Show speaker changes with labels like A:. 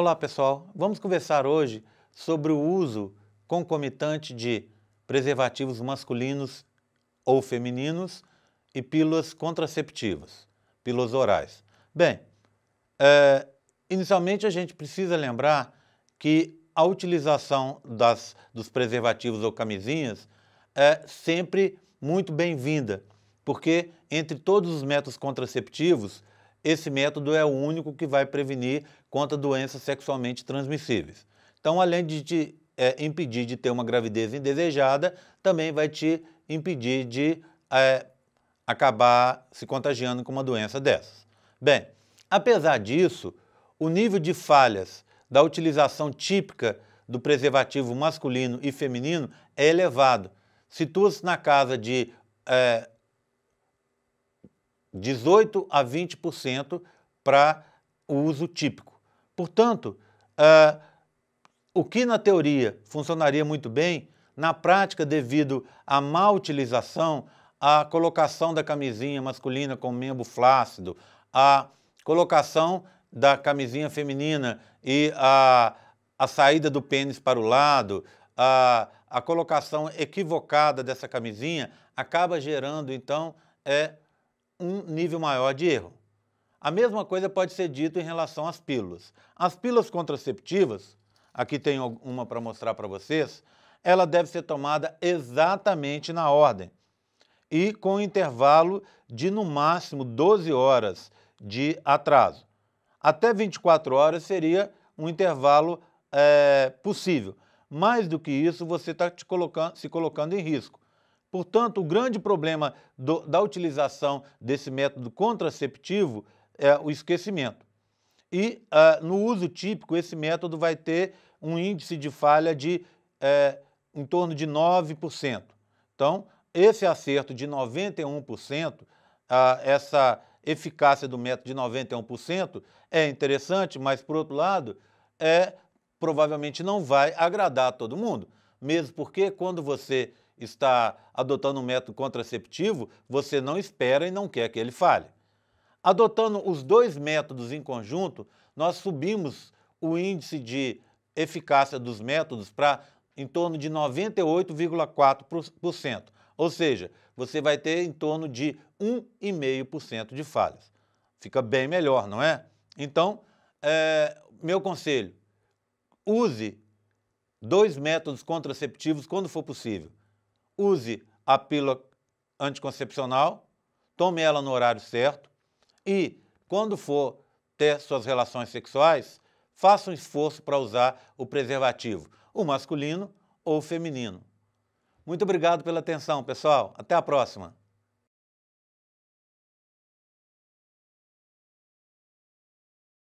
A: Olá pessoal, vamos conversar hoje sobre o uso concomitante de preservativos masculinos ou femininos e pílulas contraceptivas, pílulas orais. Bem, é, inicialmente a gente precisa lembrar que a utilização das, dos preservativos ou camisinhas é sempre muito bem-vinda, porque entre todos os métodos contraceptivos, esse método é o único que vai prevenir contra doenças sexualmente transmissíveis. Então, além de te é, impedir de ter uma gravidez indesejada, também vai te impedir de é, acabar se contagiando com uma doença dessas. Bem, apesar disso, o nível de falhas da utilização típica do preservativo masculino e feminino é elevado. Situa-se na casa de é, 18 a 20% para o uso típico. Portanto, uh, o que na teoria funcionaria muito bem, na prática, devido à má utilização, à colocação da camisinha masculina com membro flácido, à colocação da camisinha feminina e a, a saída do pênis para o lado, a, a colocação equivocada dessa camisinha acaba gerando, então, é, um nível maior de erro. A mesma coisa pode ser dito em relação às pílulas. As pílulas contraceptivas, aqui tem uma para mostrar para vocês, ela deve ser tomada exatamente na ordem e com intervalo de no máximo 12 horas de atraso. Até 24 horas seria um intervalo é, possível. Mais do que isso, você está colocando, se colocando em risco. Portanto, o grande problema do, da utilização desse método contraceptivo é o esquecimento. E uh, no uso típico, esse método vai ter um índice de falha de eh, em torno de 9%. Então, esse acerto de 91%, uh, ah, essa eficácia do método de 91% é interessante, mas por outro lado, é provavelmente não vai agradar a todo mundo. Mesmo porque quando você está adotando um método contraceptivo, você não espera e não quer que ele falhe. Adotando os dois métodos em conjunto, nós subimos o índice de eficácia dos métodos para em torno de 98,4%. Ou seja, você vai ter em torno de 1,5% de falhas. Fica bem melhor, não é? Então, é, meu conselho: use dois métodos contraceptivos quando for possível use a pílula anticoncepcional, tome ela no horário certo e, quando for ter suas relações sexuais, faça um esforço para usar o preservativo, o masculino ou o feminino. Muito obrigado pela atenção, pessoal. Até a próxima!